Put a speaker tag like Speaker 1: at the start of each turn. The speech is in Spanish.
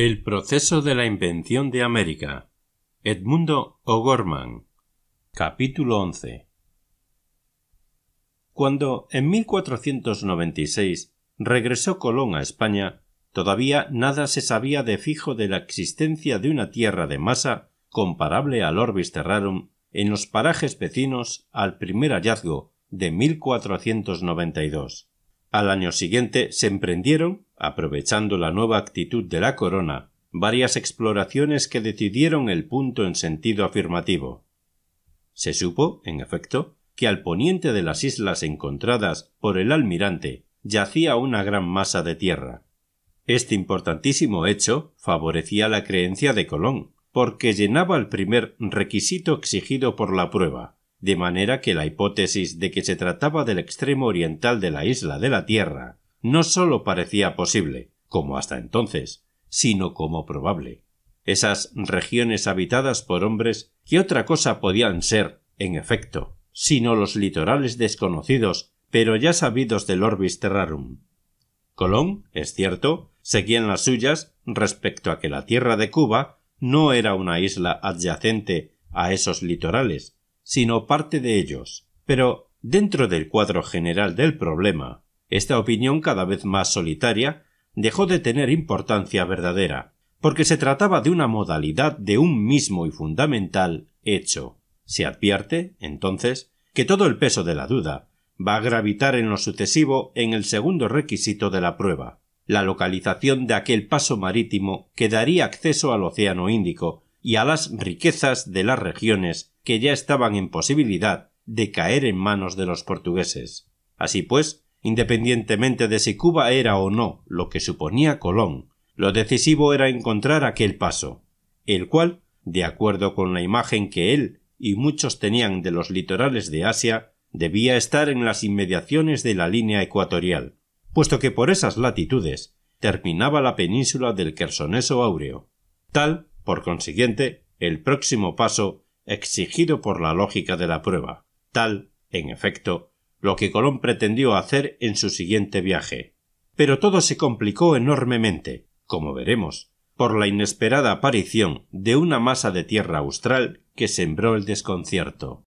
Speaker 1: El proceso de la invención de América. Edmundo O'Gorman. Capítulo 11. Cuando en 1496 regresó Colón a España, todavía nada se sabía de fijo de la existencia de una tierra de masa comparable al Orbis Terrarum en los parajes vecinos al primer hallazgo de 1492. Al año siguiente se emprendieron aprovechando la nueva actitud de la corona, varias exploraciones que decidieron el punto en sentido afirmativo. Se supo, en efecto, que al poniente de las islas encontradas por el almirante yacía una gran masa de tierra. Este importantísimo hecho favorecía la creencia de Colón, porque llenaba el primer requisito exigido por la prueba, de manera que la hipótesis de que se trataba del extremo oriental de la isla de la Tierra no sólo parecía posible, como hasta entonces, sino como probable. Esas regiones habitadas por hombres que otra cosa podían ser, en efecto, sino los litorales desconocidos, pero ya sabidos del Orbis Terrarum. Colón, es cierto, seguía las suyas respecto a que la tierra de Cuba no era una isla adyacente a esos litorales, sino parte de ellos, pero dentro del cuadro general del problema, esta opinión cada vez más solitaria dejó de tener importancia verdadera, porque se trataba de una modalidad de un mismo y fundamental hecho. Se advierte, entonces, que todo el peso de la duda va a gravitar en lo sucesivo en el segundo requisito de la prueba, la localización de aquel paso marítimo que daría acceso al Océano Índico y a las riquezas de las regiones que ya estaban en posibilidad de caer en manos de los portugueses. Así pues, independientemente de si Cuba era o no lo que suponía Colón. Lo decisivo era encontrar aquel paso, el cual, de acuerdo con la imagen que él y muchos tenían de los litorales de Asia, debía estar en las inmediaciones de la línea ecuatorial, puesto que por esas latitudes terminaba la península del Quersoneso áureo. Tal, por consiguiente, el próximo paso exigido por la lógica de la prueba. Tal, en efecto, lo que Colón pretendió hacer en su siguiente viaje. Pero todo se complicó enormemente, como veremos, por la inesperada aparición de una masa de tierra austral que sembró el desconcierto.